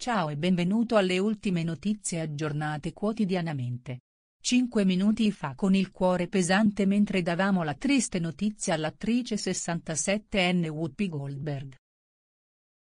Ciao e benvenuto alle ultime notizie aggiornate quotidianamente. Cinque minuti fa con il cuore pesante mentre davamo la triste notizia all'attrice 67enne Whoopi Goldberg.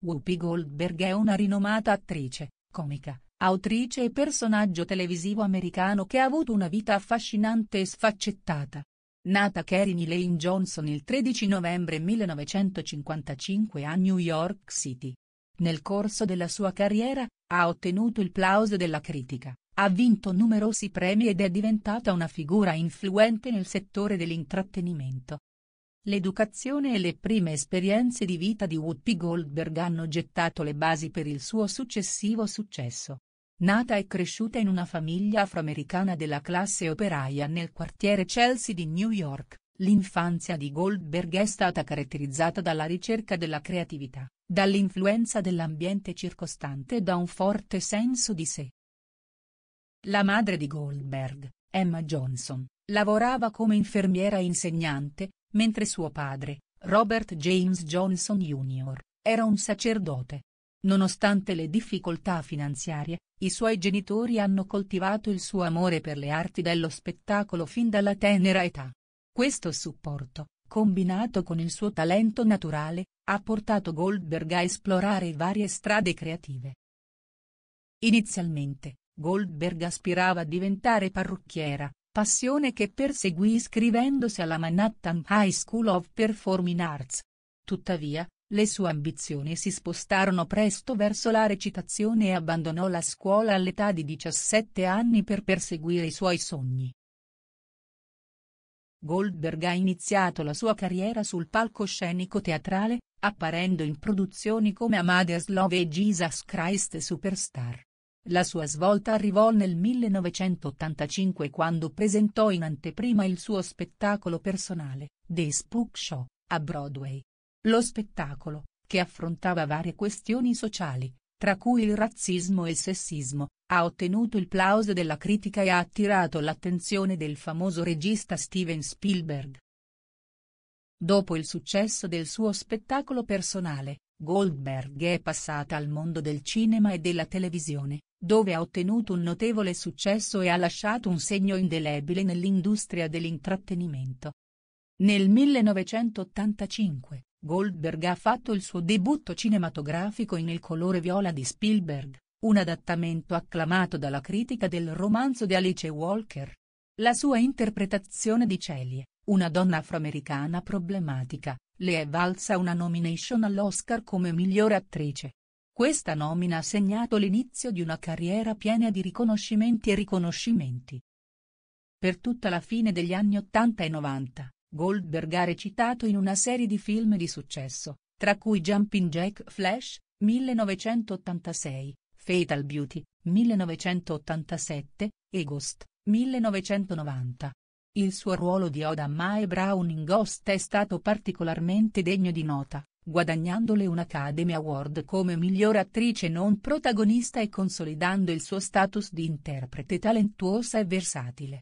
Whoopi Goldberg è una rinomata attrice, comica, autrice e personaggio televisivo americano che ha avuto una vita affascinante e sfaccettata. Nata Kerry Lane Johnson il 13 novembre 1955 a New York City nel corso della sua carriera, ha ottenuto il plauso della critica, ha vinto numerosi premi ed è diventata una figura influente nel settore dell'intrattenimento. L'educazione e le prime esperienze di vita di Whoopi Goldberg hanno gettato le basi per il suo successivo successo. Nata e cresciuta in una famiglia afroamericana della classe operaia nel quartiere Chelsea di New York, L'infanzia di Goldberg è stata caratterizzata dalla ricerca della creatività, dall'influenza dell'ambiente circostante e da un forte senso di sé. La madre di Goldberg, Emma Johnson, lavorava come infermiera e insegnante, mentre suo padre, Robert James Johnson Jr., era un sacerdote. Nonostante le difficoltà finanziarie, i suoi genitori hanno coltivato il suo amore per le arti dello spettacolo fin dalla tenera età. Questo supporto, combinato con il suo talento naturale, ha portato Goldberg a esplorare varie strade creative. Inizialmente, Goldberg aspirava a diventare parrucchiera, passione che perseguì iscrivendosi alla Manhattan High School of Performing Arts. Tuttavia, le sue ambizioni si spostarono presto verso la recitazione e abbandonò la scuola all'età di 17 anni per perseguire i suoi sogni. Goldberg ha iniziato la sua carriera sul palcoscenico teatrale, apparendo in produzioni come Amadeus Love e Jesus Christ Superstar. La sua svolta arrivò nel 1985 quando presentò in anteprima il suo spettacolo personale, The Spook Show, a Broadway. Lo spettacolo, che affrontava varie questioni sociali, tra cui il razzismo e il sessismo, ha ottenuto il plauso della critica e ha attirato l'attenzione del famoso regista Steven Spielberg. Dopo il successo del suo spettacolo personale, Goldberg è passata al mondo del cinema e della televisione, dove ha ottenuto un notevole successo e ha lasciato un segno indelebile nell'industria dell'intrattenimento. Nel 1985, Goldberg ha fatto il suo debutto cinematografico in Il colore viola di Spielberg, un adattamento acclamato dalla critica del romanzo di Alice Walker. La sua interpretazione di Celie, una donna afroamericana problematica, le è valsa una nomination all'Oscar come migliore attrice. Questa nomina ha segnato l'inizio di una carriera piena di riconoscimenti e riconoscimenti. Per tutta la fine degli anni 80 e 90, Goldberg ha recitato in una serie di film di successo, tra cui Jumping Jack Flash, 1986, Fatal Beauty, 1987, e Ghost, 1990. Il suo ruolo di Oda Mae Brown in Ghost è stato particolarmente degno di nota, guadagnandole un Academy Award come miglior attrice non protagonista e consolidando il suo status di interprete talentuosa e versatile.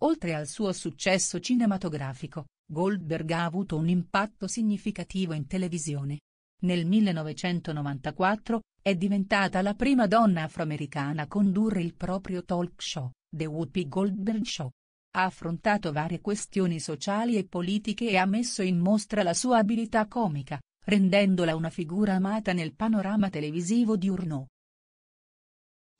Oltre al suo successo cinematografico, Goldberg ha avuto un impatto significativo in televisione. Nel 1994, è diventata la prima donna afroamericana a condurre il proprio talk show, The Whoopi Goldberg Show. Ha affrontato varie questioni sociali e politiche e ha messo in mostra la sua abilità comica, rendendola una figura amata nel panorama televisivo diurno.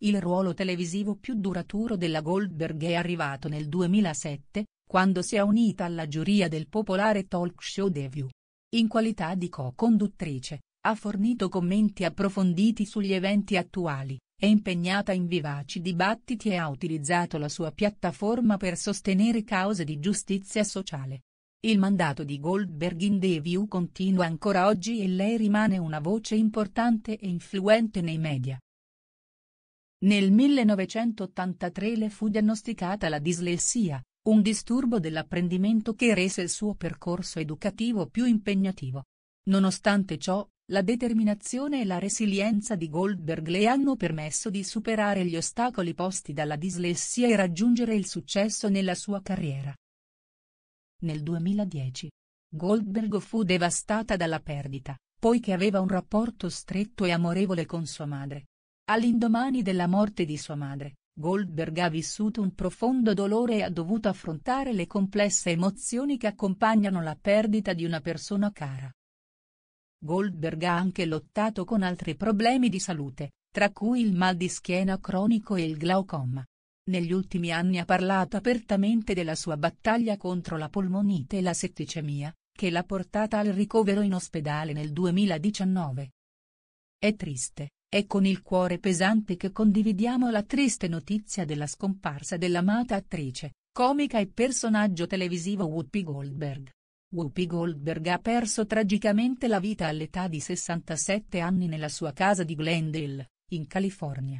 Il ruolo televisivo più duraturo della Goldberg è arrivato nel 2007, quando si è unita alla giuria del popolare talk show The View. In qualità di co-conduttrice, ha fornito commenti approfonditi sugli eventi attuali, è impegnata in vivaci dibattiti e ha utilizzato la sua piattaforma per sostenere cause di giustizia sociale. Il mandato di Goldberg in The View continua ancora oggi e lei rimane una voce importante e influente nei media. Nel 1983 le fu diagnosticata la dislessia, un disturbo dell'apprendimento che rese il suo percorso educativo più impegnativo. Nonostante ciò, la determinazione e la resilienza di Goldberg le hanno permesso di superare gli ostacoli posti dalla dislessia e raggiungere il successo nella sua carriera. Nel 2010. Goldberg fu devastata dalla perdita, poiché aveva un rapporto stretto e amorevole con sua madre, All'indomani della morte di sua madre, Goldberg ha vissuto un profondo dolore e ha dovuto affrontare le complesse emozioni che accompagnano la perdita di una persona cara. Goldberg ha anche lottato con altri problemi di salute, tra cui il mal di schiena cronico e il glaucoma. Negli ultimi anni ha parlato apertamente della sua battaglia contro la polmonite e la setticemia, che l'ha portata al ricovero in ospedale nel 2019. È triste, è con il cuore pesante che condividiamo la triste notizia della scomparsa dell'amata attrice, comica e personaggio televisivo Whoopi Goldberg. Whoopi Goldberg ha perso tragicamente la vita all'età di 67 anni nella sua casa di Glendale, in California,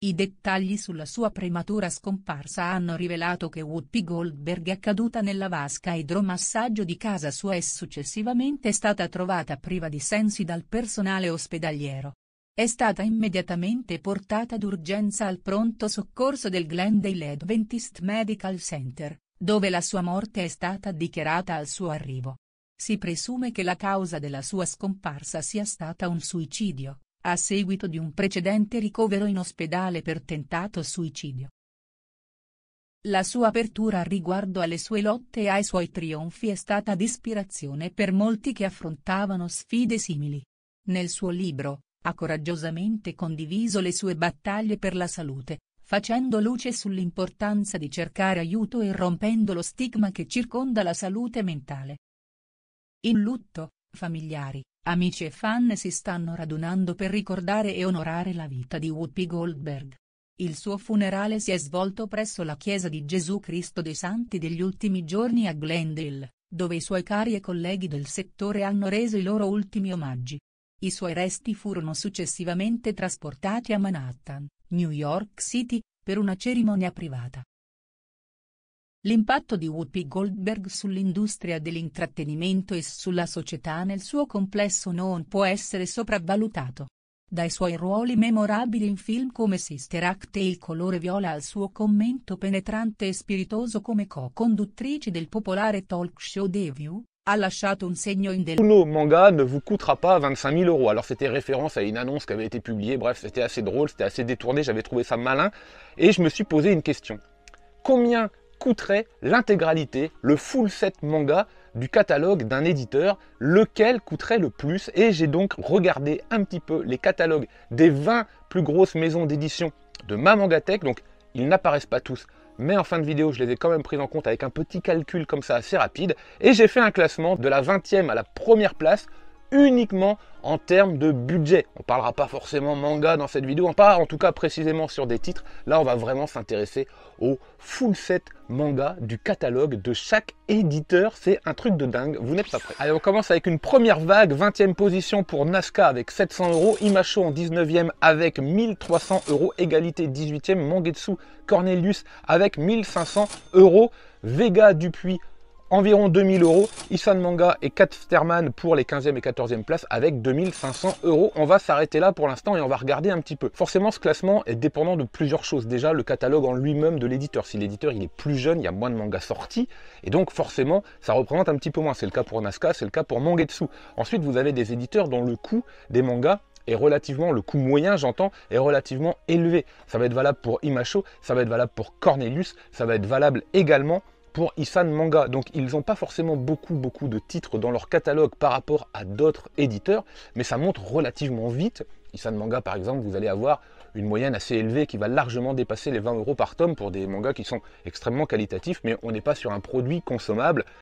i dettagli sulla sua prematura scomparsa hanno rivelato che Whoopi Goldberg è caduta nella vasca idromassaggio di casa sua e successivamente è stata trovata priva di sensi dal personale ospedaliero. È stata immediatamente portata d'urgenza al pronto soccorso del Glendale Adventist Medical Center, dove la sua morte è stata dichiarata al suo arrivo. Si presume che la causa della sua scomparsa sia stata un suicidio a seguito di un precedente ricovero in ospedale per tentato suicidio. La sua apertura riguardo alle sue lotte e ai suoi trionfi è stata di ispirazione per molti che affrontavano sfide simili. Nel suo libro, ha coraggiosamente condiviso le sue battaglie per la salute, facendo luce sull'importanza di cercare aiuto e rompendo lo stigma che circonda la salute mentale. In lutto, familiari, Amici e fan si stanno radunando per ricordare e onorare la vita di Whoopi Goldberg. Il suo funerale si è svolto presso la Chiesa di Gesù Cristo dei Santi degli ultimi giorni a Glendale, dove i suoi cari e colleghi del settore hanno reso i loro ultimi omaggi. I suoi resti furono successivamente trasportati a Manhattan, New York City, per una cerimonia privata. L'impatto di Whoopi Goldberg sull'industria dell'intrattenimento e sulla società nel suo complesso non può essere sopravvalutato. Dai suoi ruoli memorabili in film come Sister Act e Il colore viola al suo commento penetrante e spiritoso come co-conduttrice del popolare talk show The View, ha lasciato un segno indeludibile. Le manga ne vous coûtera pas 25 000 euros. Alors c'était référence a une annonce qui avait été publiée, bref, c'était assez drôle, c'était assez détourné, j'avais trouvé ça malin. E je me suis posé une question. Combien coûterait l'intégralité, le full set manga du catalogue d'un éditeur, lequel coûterait le plus. Et j'ai donc regardé un petit peu les catalogues des 20 plus grosses maisons d'édition de ma mangatech. Donc ils n'apparaissent pas tous, mais en fin de vidéo, je les ai quand même pris en compte avec un petit calcul comme ça assez rapide. Et j'ai fait un classement de la 20e à la première place uniquement en termes de budget. On ne parlera pas forcément manga dans cette vidéo, on parle en tout cas précisément sur des titres. Là, on va vraiment s'intéresser au full set manga du catalogue de chaque éditeur. C'est un truc de dingue, vous n'êtes pas prêts. Allez, on commence avec une première vague, 20e position pour nasca avec 700 euros, Imacho en 19e avec 1300 euros, égalité 18e, Mangetsu Cornelius avec 1500 euros, Vega Dupuis environ 2000 euros. Isan Manga et Kat pour les 15e et 14e places avec 2500 euros. On va s'arrêter là pour l'instant et on va regarder un petit peu. Forcément, ce classement est dépendant de plusieurs choses. Déjà, le catalogue en lui-même de l'éditeur. Si l'éditeur il est plus jeune, il y a moins de mangas sortis et donc forcément, ça représente un petit peu moins. C'est le cas pour Naska, c'est le cas pour Mangetsu. Ensuite, vous avez des éditeurs dont le coût des mangas est relativement, le coût moyen j'entends, est relativement élevé. Ça va être valable pour Imacho, ça va être valable pour Cornelius, ça va être valable également pour Isan Manga. Donc ils n'ont pas forcément beaucoup beaucoup de titres dans leur catalogue par rapport à d'autres éditeurs, mais ça monte relativement vite. Isan Manga par exemple, vous allez avoir une moyenne assez élevée qui va largement dépasser les 20 euros par tome pour des mangas qui sont extrêmement qualitatifs, mais on n'est pas sur un produit consommable,